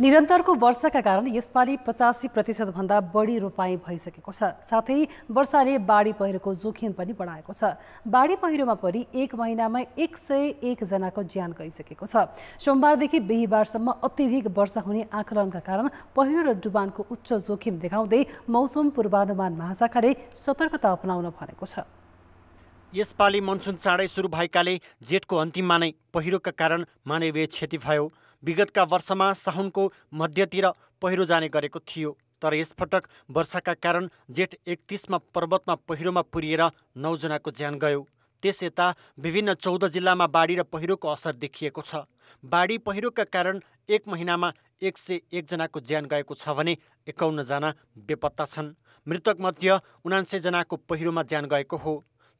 निरन्तरको वर्षाका कारण यसपालि पचासी प्रतिशतभन्दा बढी रोपाई भइसकेको छ साथै वर्षाले बाढी पहिरोको जोखिम पनि बढाएको छ बाढी पहिरोमा परि एक महिनामा एक सय एकजनाको ज्यान गइसकेको छ सोमबारदेखि बिहिबारसम्म अत्यधिक वर्षा हुने आकलनका कारण पहिरो र डुबानको उच्च जोखिम देखाउँदै मौसम पूर्वानुमान महाशाखाले सतर्कता अपनाउन भनेको छ यसपालि मनसुन चाँडै सुरु भएकाले जेठको अन्तिममा नै पहिरोका कारण मानवीय क्षति भयो विगतका वर्षमा साउनको मध्यतिर पहिरो जाने गरेको थियो तर यसपटक वर्षाका कारण जेठ एकतिसमा पर्वतमा पहिरोमा पुरिएर नौजनाको ज्यान गयो त्यस यता विभिन्न चौध जिल्लामा बाढी र पहिरोको असर देखिएको छ बाढी पहिरोका कारण एक महिनामा एक सय एकजनाको ज्यान गएको छ भने एकाउन्नजना बेपत्ता छन् मृतकमध्ये उनान्सयजनाको पहिरोमा ज्यान गएको हो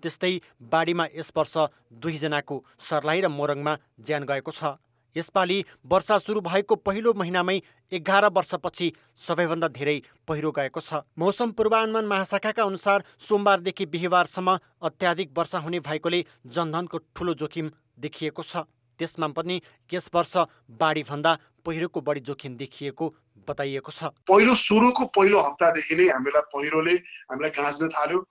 त्यस्तै बाढीमा यस वर्ष दुईजनाको सर्लाही र मोरङमा ज्यान गएको छ यसपालि वर्षा सुरु भएको पहिलो महिनामै एघार वर्षपछि सबैभन्दा धेरै पहिरो गएको छ मौसम पूर्वानुमान महाशाखाका अनुसार सोमबारदेखि बिहिबारसम्म अत्याधिक वर्षा हुने भएकोले जनधनको ठुलो जोखिम देखिएको छ त्यसमा पनि यस वर्ष बाढीभन्दा पहिरोको बढी जोखिम देखिएको बताइएको छ पहिरो सुरुको पहिलो हप्तादेखि नै हामीलाई पहिरोले हामीलाई घाँच्न थाल्यो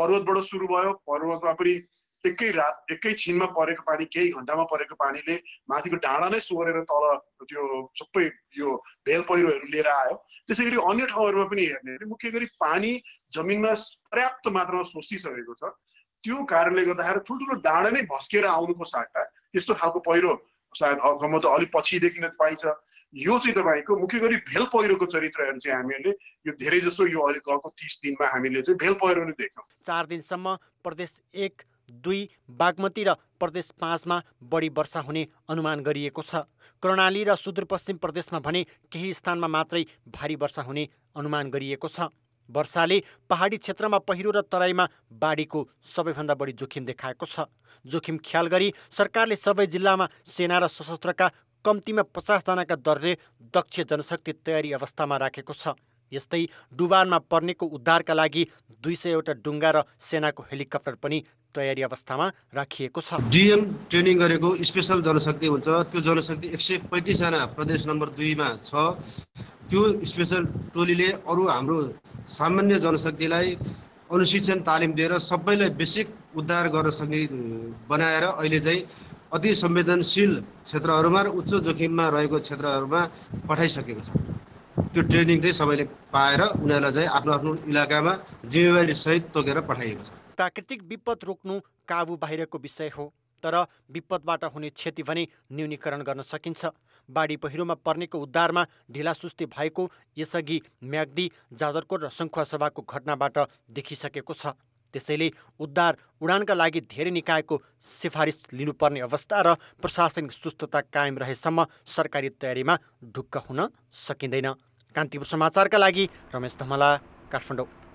पर्वतबाट सुरु भयो पर्वतमा पनि एकै रात एकैछिनमा परेको पानी केही घन्टामा परेको पानीले माथिको डाँडा नै सोहोरेर तल त्यो सबै यो भेल पहिरोहरू लिएर आयो त्यसै गरी अन्य ठाउँहरूमा पनि हेर्ने मुख्य गरी पानी जमिनमा पर्याप्त मात्रामा सोचिसकेको छ त्यो कारणले गर्दाखेरि ठुल्ठुलो डाँडा नै भस्किएर आउनुको साटा त्यस्तो खालको पहिरो सायद त अलिक पछि नै पाइन्छ यो चाहिँ तपाईँको मुख्य गरी भेल पहिरोको चरित्रहरू चाहिँ हामीहरूले यो धेरै जसो यो अहिले गएको तिस दिनमा हामीले चाहिँ भेल पहिरो नै देख्यौँ चार दिनसम्म प्रदेश एक दुई बागमती र प्रदेश पाँचमा बढी वर्षा हुने अनुमान गरिएको छ कर्णाली र सुदूरपश्चिम प्रदेशमा भने केही स्थानमा मात्रै भारी वर्षा हुने अनुमान गरिएको छ वर्षाले पहाडी क्षेत्रमा पहिरो र तराईमा बाढीको सबैभन्दा बढी जोखिम देखाएको छ जोखिम ख्याल गरी सरकारले सबै जिल्लामा सेना र सशस्त्रका कम्तीमा पचासजनाका दरले दक्ष जनशक्ति तयारी अवस्थामा राखेको छ यस्तै डुबानमा पर्नेको उद्धारका लागि दुई सयवटा डुङ्गा र सेनाको हेलिकप्टर पनि तयारी अवस्थामा राखिएको छ डिएम ट्रेनिङ गरेको स्पेसल जनशक्ति हुन्छ त्यो जनशक्ति एक सय पैँतिसजना प्रदेश नम्बर दुईमा छ त्यो स्पेसल टोलीले अरू हाम्रो सामान्य जनशक्तिलाई अनुशिक्षण तालिम दिएर सबैलाई बेसिक उद्धार गर्न सक्ने बनाएर अहिले चाहिँ अति संवेदनशील क्षेत्रहरूमा र उच्च जोखिममा रहेको क्षेत्रहरूमा पठाइसकेको छ त्यो ट्रेनिङ चाहिँ सबैले पाएर उनीहरूलाई चाहिँ आफ्नो आफ्नो इलाकामा सहित तोकेर पठाइएको छ प्राकृतिक विपद रोक्नु काबु बाहिरको विषय हो तर विपदबाट हुने क्षति भने न्यूनीकरण गर्न सकिन्छ बाढी पहिरोमा पर्नेको उद्धारमा ढिलासुस्ती भएको यसअघि म्याग्दी जाजरकोट र सभाको घटनाबाट देखिसकेको छ त्यसैले उद्धार उडानका लागि धेरै निकायको सिफारिस लिनुपर्ने अवस्था र प्रशासनिक सुस्तता कायम रहेसम्म सरकारी तयारीमा ढुक्क हुन सकिँदैन कान्तिपुर समाचारका लागि रमेश धमला काठमाडौँ